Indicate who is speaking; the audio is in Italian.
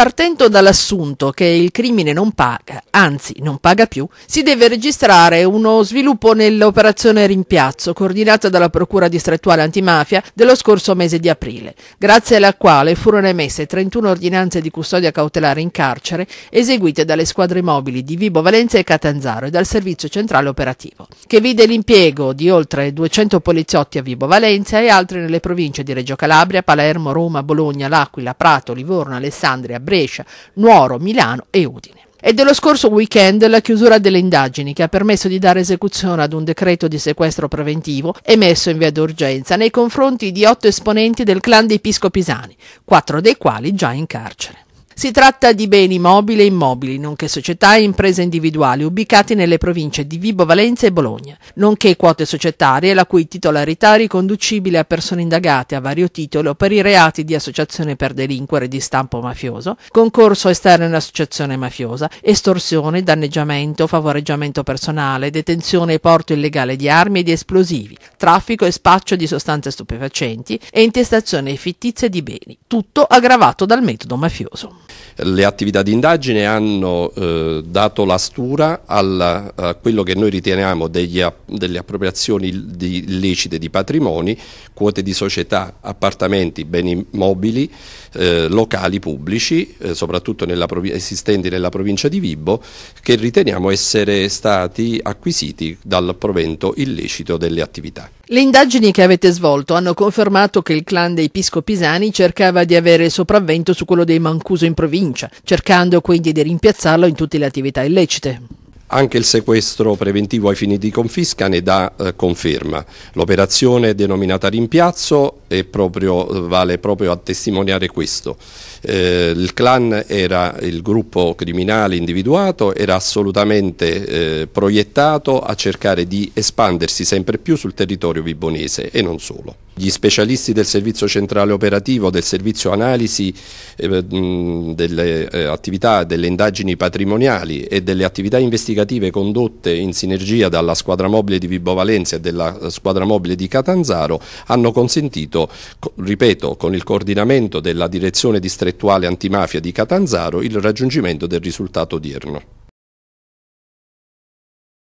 Speaker 1: partendo dall'assunto che il crimine non paga, anzi non paga più, si deve registrare uno sviluppo nell'operazione Rimpiazzo, coordinata dalla Procura distrettuale antimafia dello scorso mese di aprile, grazie alla quale furono emesse 31 ordinanze di custodia cautelare in carcere eseguite dalle squadre mobili di Vibo Valenza e Catanzaro e dal Servizio Centrale Operativo, che vide l'impiego di oltre 200 poliziotti a Vibo Valenza e altri nelle province di Reggio Calabria, Palermo, Roma, Bologna, L'Aquila, Prato, Livorno, Alessandria, Brescia, Nuoro, Milano e Udine. È dello scorso weekend la chiusura delle indagini che ha permesso di dare esecuzione ad un decreto di sequestro preventivo emesso in via d'urgenza nei confronti di otto esponenti del clan dei Pisani, quattro dei quali già in carcere. Si tratta di beni mobili e immobili, nonché società e imprese individuali ubicati nelle province di Vibo Valencia e Bologna, nonché quote societarie la cui titolarità è riconducibile a persone indagate a vario titolo per i reati di associazione per delinquere di stampo mafioso, concorso esterno in associazione mafiosa, estorsione, danneggiamento, favoreggiamento personale, detenzione e porto illegale di armi e di esplosivi, traffico e spaccio di sostanze stupefacenti e intestazione fittizia di beni, tutto aggravato dal
Speaker 2: metodo mafioso. Le attività di indagine hanno eh, dato la stura alla, a quello che noi riteniamo degli, delle appropriazioni di, illecite di patrimoni, quote di società, appartamenti, beni mobili, eh, locali pubblici, eh, soprattutto nella, esistenti nella provincia di Vibo, che riteniamo essere stati acquisiti dal provento illecito delle attività.
Speaker 1: Le indagini che avete svolto hanno confermato che il clan dei Pisco Pisani cercava di avere il sopravvento su quello dei Mancuso in provincia, cercando quindi di rimpiazzarlo in tutte le attività illecite.
Speaker 2: Anche il sequestro preventivo ai fini di confisca ne dà eh, conferma. L'operazione denominata rimpiazzo proprio, eh, vale proprio a testimoniare questo. Eh, il clan era il gruppo criminale individuato, era assolutamente eh, proiettato a cercare di espandersi sempre più sul territorio vibonese e non solo. Gli specialisti del servizio centrale operativo, del servizio analisi eh, delle eh, attività, delle indagini patrimoniali e delle attività investigative condotte in sinergia dalla squadra mobile di Vibo Valencia e della squadra mobile di Catanzaro hanno consentito, ripeto, con il coordinamento della direzione distrettuale antimafia di Catanzaro il raggiungimento del risultato odierno.